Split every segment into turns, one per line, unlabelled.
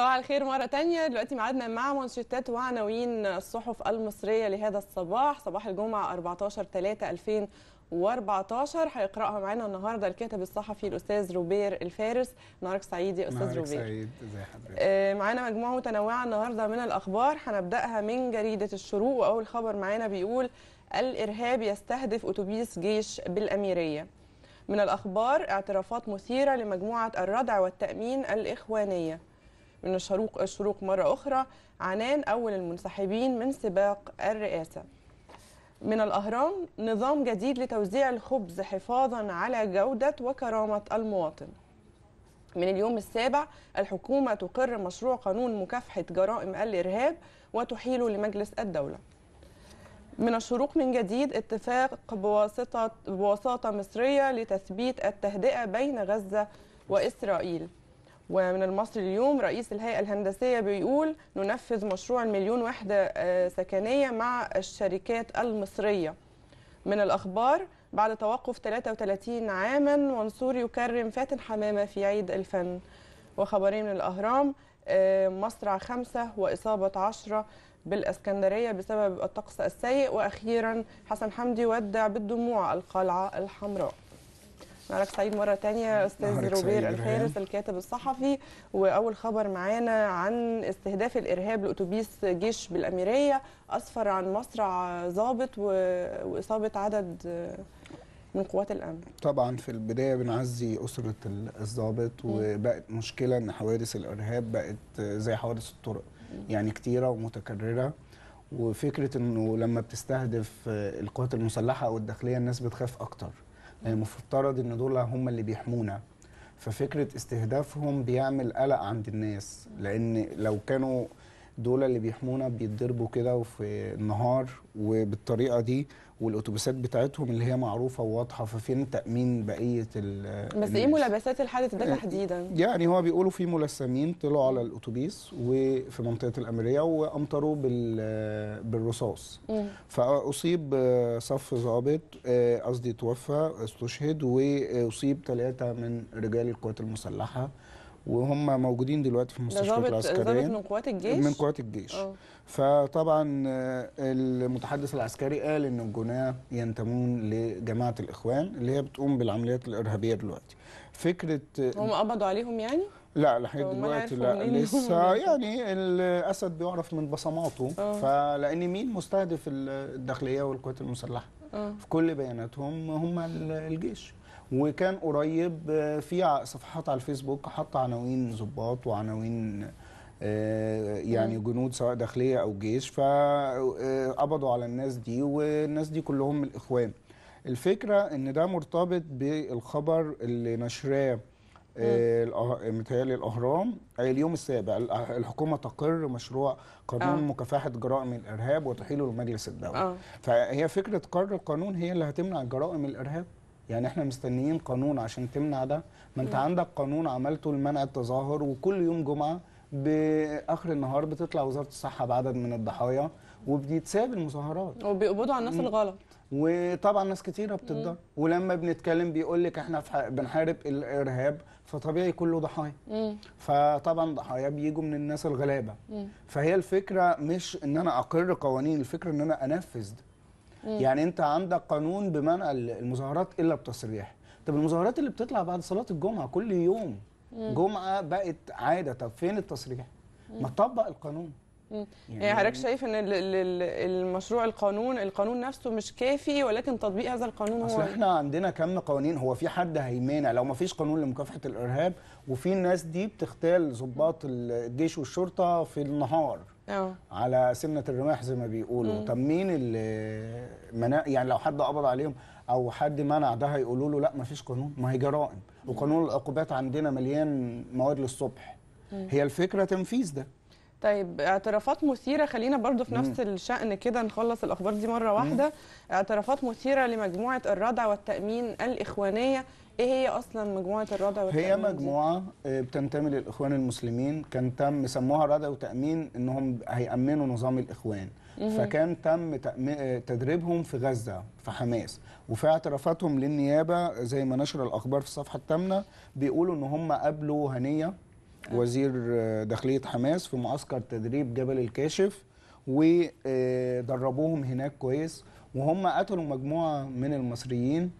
صباح الخير مرة تانية دلوقتي ميعادنا مع منشطات وعناوين الصحف المصرية لهذا الصباح صباح الجمعة 14 3 2014 هيقرأها معانا النهاردة الكاتب الصحفي الأستاذ روبير الفارس نهارك سعيد يا أستاذ روبير سعيد زي حضرتك آه، معانا مجموعة متنوعة النهاردة من الأخبار هنبدأها من جريدة الشروق وأول خبر معانا بيقول الإرهاب يستهدف أتوبيس جيش بالأميرية من الأخبار اعترافات مثيرة لمجموعة الردع والتأمين الإخوانية من الشروق الشروق مرة أخرى عنان أول المنسحبين من سباق الرئاسة من الأهرام نظام جديد لتوزيع الخبز حفاظا على جودة وكرامة المواطن من اليوم السابع الحكومة تقر مشروع قانون مكافحة جرائم الإرهاب وتحيله لمجلس الدولة من الشروق من جديد اتفاق بواسطة, بواسطة مصرية لتثبيت التهدئة بين غزة وإسرائيل ومن المصري اليوم رئيس الهيئة الهندسية بيقول ننفذ مشروع المليون وحدة آه، سكنية مع الشركات المصرية من الأخبار بعد توقف 33 عاما منصور يكرم فاتن حمامة في عيد الفن وخبرين من الأهرام آه، مصرع خمسة وإصابة عشرة بالاسكندريه بسبب الطقس السيء واخيرا حسن حمدي ودع بالدموع القلعه الحمراء معك سعيد مره تانية نعم، استاذ روبير الفارس الكاتب الصحفي واول خبر معانا عن استهداف الارهاب لاتوبيس جيش بالاميريه اسفر عن مصرع ضابط واصابه عدد من قوات الامن
طبعا في البدايه بنعزي اسره الضابط وبقت مشكله ان حوادث الارهاب بقت زي حوادث الطرق يعني كتيره ومتكرره وفكره انه لما بتستهدف القوات المسلحه او الداخليه الناس بتخاف اكتر مفترض ان دول هم اللي بيحمونا ففكره استهدافهم بيعمل قلق عند الناس لان لو كانوا دول اللي بيحمونا بيتضربوا كده وفي النهار وبالطريقه دي والاتوبيسات بتاعتهم اللي هي معروفه وواضحه ففين تامين بقيه ال بس ايه
ملابسات الحادث ده آه، تحديدا؟
يعني هو بيقولوا في ملثمين طلعوا على الاتوبيس وفي منطقه الاميريه وامطروا بالرصاص فاصيب صف ضابط آه، قصدي توفى استشهد واصيب ثلاثه من رجال القوات المسلحه وهم موجودين دلوقتي في المستشفيات العسكريه من قوات الجيش من قوات الجيش أوه. فطبعا آه، المتحدث العسكري قال ان الجناه ينتمون لجماعه الاخوان اللي هي بتقوم بالعمليات الارهابيه دلوقتي فكره آه، هم
قبضوا عليهم يعني
لا لحد دلوقتي لا لسه يعني الاسد بيعرف من بصماته اه. فلان مين مستهدف الداخليه والقوات المسلحه أوه. في كل بياناتهم هم الجيش وكان قريب آه، في صفحات على الفيسبوك حط عناوين ظباط وعناوين آه، يعني جنود سواء داخليه او جيش فقبضوا آه، على الناس دي والناس دي كلهم الاخوان الفكره ان ده مرتبط بالخبر اللي نشراه متهيألي الأهرام اليوم السابع الحكومة تقر مشروع قانون مكافحة جرائم الإرهاب وتحيله لمجلس الدولة آه. فهي فكرة قر القانون هي اللي هتمنع جرائم الإرهاب يعني احنا مستنيين قانون عشان تمنع ده ما انت عندك قانون عملته لمنع التظاهر وكل يوم جمعه باخر النهار بتطلع وزاره الصحه بعدد من الضحايا وبيتساب المظاهرات وبيقبضوا على الناس الغلط وطبعا ناس كتيره بتتضرر ولما بنتكلم بيقول لك احنا بنحارب الارهاب فطبيعي كله ضحايا فطبعا ضحايا بيجوا من الناس الغلابه مم. فهي الفكره مش ان انا اقر قوانين الفكره ان انا انفذ ده مم. يعني انت عندك قانون بمنع المظاهرات الا بتصريح طب المظاهرات اللي بتطلع بعد صلاه الجمعه كل يوم مم. جمعه بقت عاده طب فين التصريح مم. ما تطبق القانون يعني,
يعني حضرتك شايف ان المشروع القانون القانون نفسه مش كافي ولكن تطبيق هذا القانون هو احنا
عندنا كم قوانين هو في حد هيمانع لو ما فيش قانون لمكافحه الارهاب وفي الناس دي بتغتال ضباط الجيش والشرطه في النهار أوه. على سمنه الرماح زي ما بيقولوا طب مين اللي منا... يعني لو حد قبض عليهم او حد منع ده هيقولوا له لا ما فيش قانون ما هي جرائم وقانون العقوبات عندنا مليان مواد للصبح هي الفكره تنفيذ ده
طيب اعترافات مثيره خلينا برضو في نفس الشان كده نخلص الاخبار دي مره واحده اعترافات مثيره لمجموعه الردع والتامين الاخوانيه ايه هي اصلا مجموعه الردع والتامين هي مجموعه
آه، بتنتمي للاخوان المسلمين كان تم سموها ردع وتامين انهم هيامنوا نظام الاخوان فكان تم آه، تدريبهم في غزه في حماس وفي اعترافاتهم للنيابه زي ما نشر الاخبار في الصفحه الثامنه بيقولوا ان هم قابلوا هنيه وزير آه، داخليه حماس في معسكر تدريب جبل الكاشف ودربوهم هناك كويس وهم قتلوا مجموعه من المصريين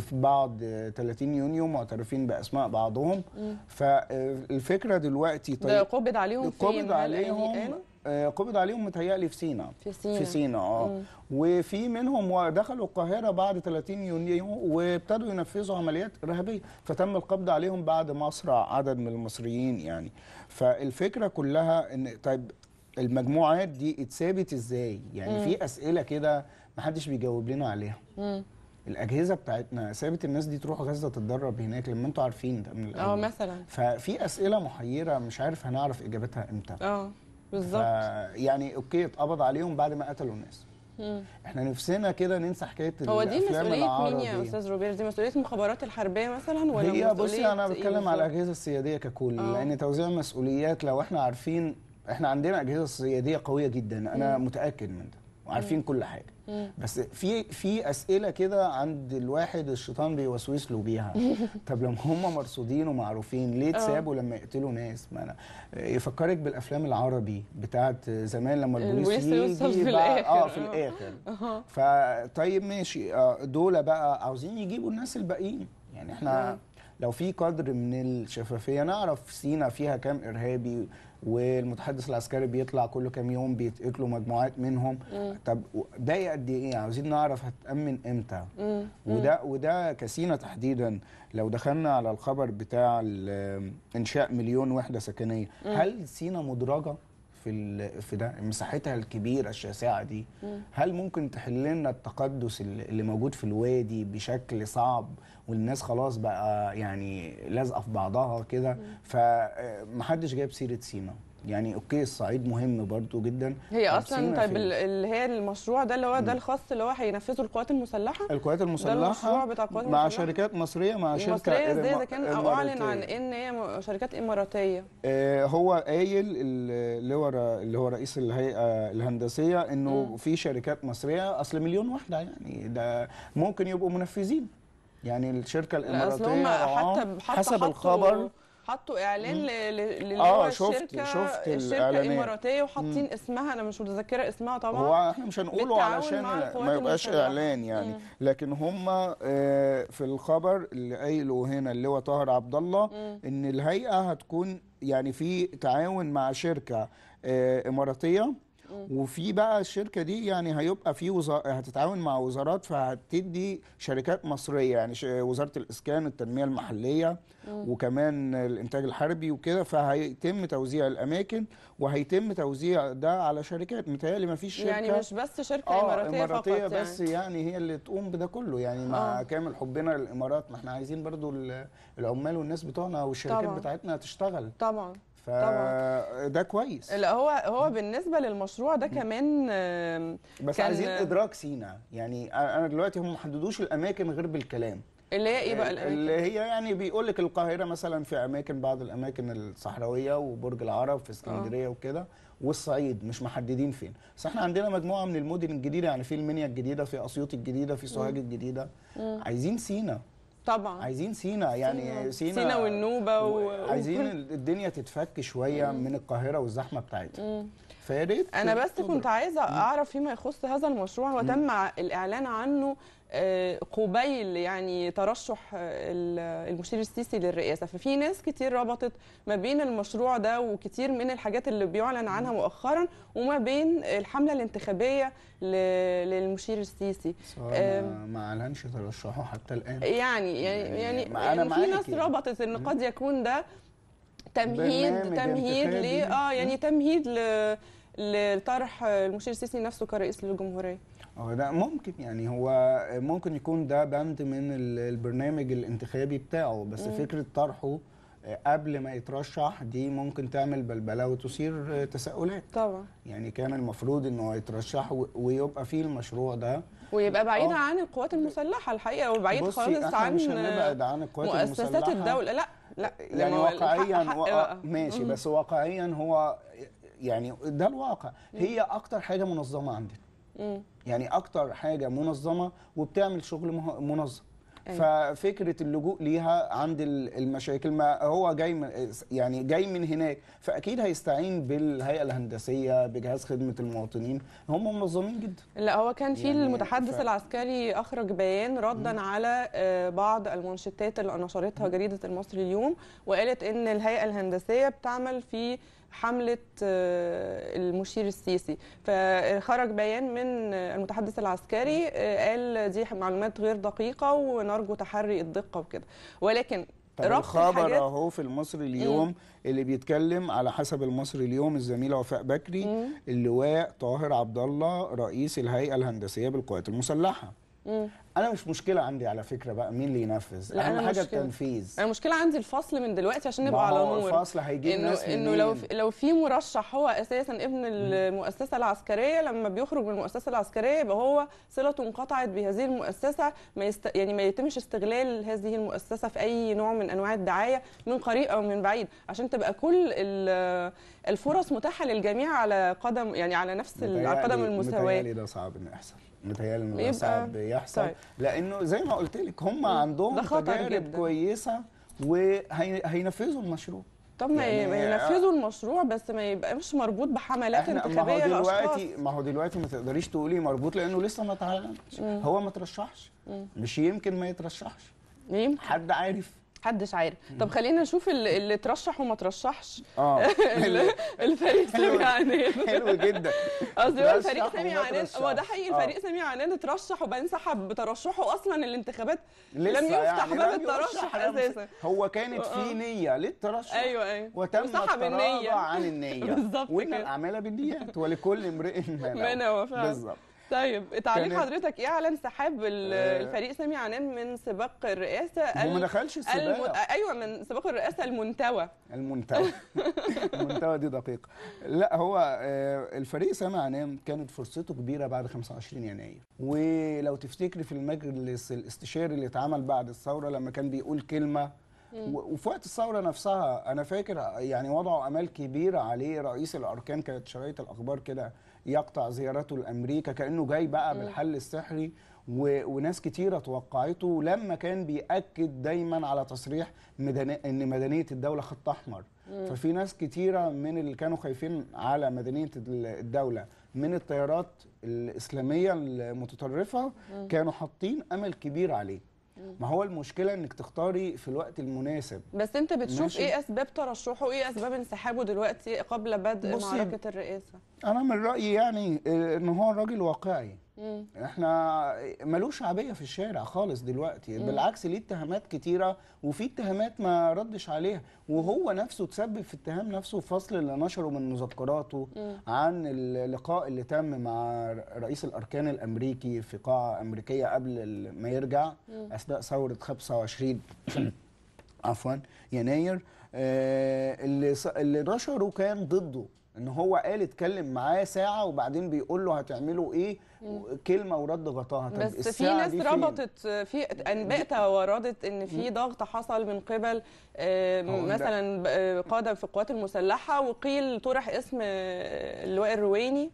في بعد 30 آه، يونيو معترفين باسماء بعضهم م. فالفكره دلوقتي طيب قبض
عليهم قبض عليهم
آه، قبض عليهم متهيألي في سينا
في سينا في سينا اه
وفي منهم دخلوا القاهره بعد 30 يونيو وابتدوا ينفذوا عمليات ارهابيه فتم القبض عليهم بعد ما اسرع عدد من المصريين يعني فالفكره كلها ان طيب المجموعات دي اتثابت ازاي يعني في اسئله كده محدش بيجاوب لنا عليها مم. الاجهزه بتاعتنا سابت الناس دي تروح غزه تتدرب هناك لما انتوا عارفين ده من الاول اه مثلا ففي اسئله محيره مش عارف هنعرف اجابتها امتى اه بالظبط يعني اوكي اتقبض عليهم بعد ما قتلوا الناس مم. احنا نفسنا كده ننسى حكايه هو دي مسؤوليه مين يا استاذ
روبير دي مسؤوليه المخابرات الحربيه مثلا ولا هي بصي انا إيه بتكلم على
الاجهزه السياديه ككل آه. لان توزيع المسؤوليات لو احنا عارفين احنا عندنا اجهزه سياديه قويه جدا انا مم. متاكد من ده وعارفين كل حاجه بس في في اسئله كده عند الواحد الشيطان بيوسوس له بيها طب لما هم مرصودين ومعروفين ليه اه. تسابوا لما يقتلوا ناس ما انا يفكرك بالافلام العربي بتاعت زمان لما البوليس يجي الاخر اه في الاخر فطيب ماشي آه، دول بقى عاوزين يجيبوا الناس الباقيين يعني احنا لو في قدر من الشفافيه نعرف سينا فيها كام ارهابي والمتحدث العسكري بيطلع كل كام يوم بيتقتلوا مجموعات منهم مم. طب ده قد ايه يعني عاوزين نعرف هتامن امتى مم. وده وده كسينا تحديدا لو دخلنا على الخبر بتاع انشاء مليون وحده سكنيه مم. هل سينا مدرجه في في ده مساحتها الكبيره الشاسعه دي هل ممكن تحل لنا التقدس اللي موجود في الوادي بشكل صعب والناس خلاص بقى يعني لازقه في بعضها كده فمحدش آه، جايب سيره سينا يعني اوكي الصعيد مهم برضو جدا هي
اصلا طيب اللي هي المشروع ده اللي هو ده الخاص اللي هو هينفذه القوات المسلحه
القوات المسلحه ده المشروع بتاع القوات المسلحه مع شركات مصريه مع شركه مصريه ازاي ده كان او اعلن عن
ان هي شركات اماراتيه
آه هو قايل اللي هو اللي هو رئيس الهيئه الهندسيه انه م. في شركات مصريه اصل مليون واحده يعني ده ممكن يبقوا منفذين يعني الشركه الاماراتيه آه، حتى حسب الخبر
حطوا اعلان للي اه شفت
شفت الشركه الاماراتيه
وحاطين اسمها انا مش متذكره اسمها طبعا هو احنا
مش هنقوله علشان ما يبقاش اعلان يعني مم. لكن هم آه، في الخبر اللي قايله هنا اللي هو طاهر عبد الله مم. ان الهيئه هتكون يعني في تعاون مع شركه آه، اماراتيه وفي بقى الشركه دي يعني هيبقى في وزار... هتتعاون مع وزارات فهتدي شركات مصريه يعني ش... وزاره الاسكان التنميه المحليه مم. وكمان الانتاج الحربي وكده فهيتم توزيع الاماكن وهيتم توزيع ده على شركات متهيألي ما فيش شركه يعني مش
بس شركه آه اماراتيه, إماراتية فقط يعني. بس
يعني. يعني هي اللي تقوم بده كله يعني مع آه. كامل حبنا للامارات ما احنا عايزين برضو العمال والناس بتوعنا والشركات طبعًا. بتاعتنا تشتغل طبعا فده كويس لا
هو هو بالنسبه للمشروع ده كمان آه، بس كان عايزين ادراك سينا
يعني انا دلوقتي هم ما حددوش الاماكن غير بالكلام اللي هي ايه بقى آه، الاماكن اللي هي يعني بيقول لك القاهره مثلا في اماكن بعض الاماكن الصحراويه وبرج العرب في آه. اسكندريه وكده والصعيد مش محددين فين بس احنا عندنا مجموعه من المدن الجديده يعني في المنيا الجديده في اسيوط الجديده في سوهاج الجديده عايزين سينا طبعا عايزين سينا يعني سينا سينا والنوبه و... عايزين الدنيا تتفك شويه مم. من القاهره والزحمه بتاعتها فيا ريت انا بس تضرب. كنت
عايزه اعرف فيما يخص هذا المشروع وتم الاعلان عنه آه، قبيل يعني ترشح آه، المشير السيسي للرئاسه ففي ناس كتير ربطت ما بين المشروع ده وكتير من الحاجات اللي بيعلن عنها مؤخرا وما بين الحمله الانتخابيه للمشير
السيسي ما اعلنش ترشحه حتى الان يعني
يعني يعني, يعني, يعني في ناس يعني. ربطت ان قد
يكون ده
تمهيد تمهيد ل اه يعني تمهيد ل لطرح المشير السيسي نفسه كرئيس للجمهوريه
اه ده ممكن يعني هو ممكن يكون ده بند من البرنامج الانتخابي بتاعه بس مم. فكره طرحه آه، قبل ما يترشح دي ممكن تعمل بلبله وتثير آه، تساؤلات طبعا يعني كان المفروض انه يترشح ويبقى فيه المشروع ده ويبقى بعيد آه. عن
القوات المسلحه الحقيقه وبعيد خالص عن عن القوات مؤسسات المسلحه مؤسسات الدوله لا لا يعني واقعيا و... آه. ماشي بس
واقعيا هو يعني ده الواقع هي اكتر حاجه منظمه عندنا يعني اكتر حاجه منظمه وبتعمل شغل منظم ففكره اللجوء ليها عند المشاكل ما هو جاي من يعني جاي من هناك فاكيد هيستعين بالهيئه الهندسيه بجهاز خدمه المواطنين هم منظمين جدا
لا هو كان في يعني المتحدث ف... العسكري اخرج بيان ردا م. على آه، بعض المنشطات اللي نشرتها جريده المصري اليوم وقالت ان الهيئه الهندسيه بتعمل في حمله آه، المشير السيسي فخرج بيان من آه، المتحدث العسكري آه، قال دي معلومات غير دقيقه ونرجو تحري الدقه وكده ولكن
طب الخبر اهو في المصري اليوم مم. اللي بيتكلم على حسب المصري اليوم الزميله وفاء بكري اللواء طاهر عبد الله رئيس الهيئه الهندسيه بالقوات المسلحه مم. انا مش مشكله عندي على فكره بقى مين اللي ينفذ لا اهم حاجه التنفيذ
انا مشكله عندي الفصل من دلوقتي عشان نبقى على نور الفصل هيجيب إنه ناس انه لو في لو في مرشح هو اساسا ابن المؤسسه العسكريه لما بيخرج من المؤسسه العسكريه يبقى هو صلته انقطعت بهذه المؤسسه ما يست... يعني ما يتمش استغلال هذه المؤسسه في اي نوع من انواع الدعايه من قريب او من بعيد عشان تبقى كل الفرص متاحه للجميع على قدم يعني على نفس على قدم المساواه
ده صعب انه يحصل متهيألي انه صعب يحصل طيب. لانه زي ما قلت لك هم عندهم تجارب جدا. كويسه وهينفذوا المشروع
طب ما يعني ينفذوا المشروع بس ما يبقاش
مربوط بحملات انتخابيه ما هو دلوقتي ما هو دلوقتي ما تقدريش تقولي مربوط لانه لسه ما تعلنش هو ما ترشحش مش يمكن ما يترشحش يمكن. حد عارف
محدش عارف طب خلينا نشوف اللي ترشح وما ترشحش
اه الفريق سامي عنان حلو جدا قصدي هو الفريق سامي عنان هو ده حقيقي الفريق آه.
سامي عنان اترشح وبينسحب بترشحه اصلا الانتخابات لم يفتح يعني باب الترشح اساسا
هو كانت آه. في نيه للترشح ايوه ايوه وتم النيه عن النيه بالظبط وان الاعمال بالنيات ولكل امرئ ما نوى بالظبط
طيب تعليق حضرتك ايه على انسحاب آه. الفريق سامي عنان من سباق الرئاسه ال... ما دخلش السباق الم... آه، ايوه من سباق الرئاسه المنتوى
المنتوى المنتوى دي دقيقه لا هو آه، الفريق سامي عنان كانت فرصته كبيره بعد 25 يناير ولو تفتكري في المجلس الاستشاري اللي اتعمل بعد الثوره لما كان بيقول كلمه وفي وقت الثوره نفسها انا فاكر يعني وضعوا امال كبيره عليه رئيس الاركان كانت شرايط الاخبار كده يقطع زيارته لامريكا كانه جاي بقى بالحل السحري و... وناس كتيرة توقعته لما كان بيأكد دايما على تصريح مدن... ان مدنية الدولة خط احمر مم. ففي ناس كتيرة من اللي كانوا خايفين على مدنية الدولة من التيارات الإسلامية المتطرفة مم. كانوا حاطين أمل كبير عليه ما هو المشكله انك تختاري في الوقت المناسب
بس انت بتشوف ماشي. ايه اسباب ترشحه وايه اسباب انسحابه دلوقتي قبل بدء معركه الرئاسه
انا من رايي يعني آه، ان هو راجل واقعي مم. احنا ملوش شعبيه في الشارع خالص دلوقتي مم. بالعكس ليه اتهامات كتيره وفي اتهامات ما ردش عليها وهو نفسه تسبب في اتهام نفسه في فصل اللي نشره من مذكراته مم. عن اللقاء اللي تم مع رئيس الاركان الامريكي في قاعه امريكيه قبل ما يرجع مم. اثناء ثوره 25 عفوا يناير آه، اللي اللي نشره كان ضده ان هو قال اتكلم معاه ساعه وبعدين بيقول له هتعملوا ايه كلمه ورد غطاها طب بس في ناس ربطت
في انباء توردت ان في ضغط حصل من قبل آه، مثلا قاده في القوات المسلحه وقيل طرح اسم آه، اللواء الرويني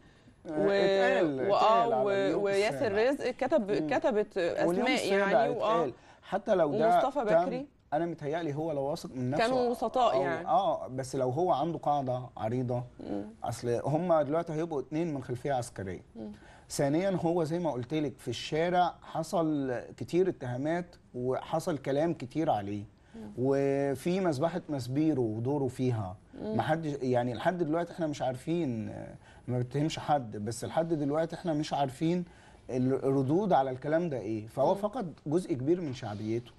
و... اتقال و... وياسر رزق كتب كتبت اسماء يعني واه
حتى لو ده ومصطفى بكري انا متهيألي هو لو واثق من نفسه كانوا وسطاء يعني اه بس لو هو عنده قاعده عريضه مم. اصل هم دلوقتي هيبقوا اتنين من خلفيه عسكريه مم. ثانيا هو زي ما قلت لك في الشارع حصل كتير اتهامات وحصل كلام كتير عليه مم. وفي مذبحه مسبيرو ودوره فيها ما حدش يعني لحد دلوقتي احنا مش عارفين ما بتهمش حد بس لحد دلوقتي احنا مش عارفين الردود على الكلام ده ايه فهو فقد جزء كبير من شعبيته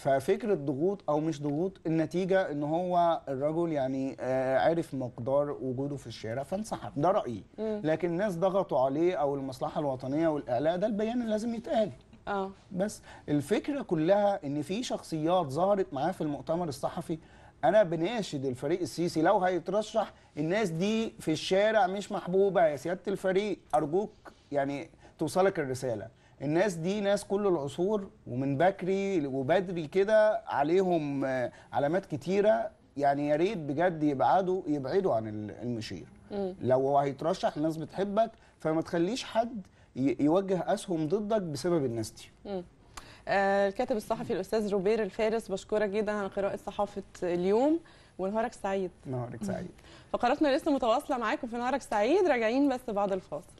ففكره ضغوط او مش ضغوط النتيجه ان هو الرجل يعني آه، عرف مقدار وجوده في الشارع فانسحب ده رايي لكن الناس ضغطوا عليه او المصلحه الوطنيه والاعلاء ده البيان اللي لازم يتقال اه بس الفكره كلها ان في شخصيات ظهرت معاه في المؤتمر الصحفي انا بناشد الفريق السيسي لو هيترشح الناس دي في الشارع مش محبوبه يا سياده الفريق ارجوك يعني توصلك الرساله الناس دي ناس كل العصور ومن بكري وبدري كده عليهم آه، علامات كتيره يعني يا ريت بجد يبعدوا يبعدوا عن المشير مم. لو هيترشح الناس بتحبك فما تخليش حد يوجه اسهم ضدك بسبب الناس دي
مم. آه الكاتب الصحفي الاستاذ روبير الفارس بشكرك جدا على قراءه صحافه اليوم ونهارك سعيد
نهارك سعيد
فقراتنا لسه متواصله معاكم في نهارك سعيد راجعين بس بعد الفاصل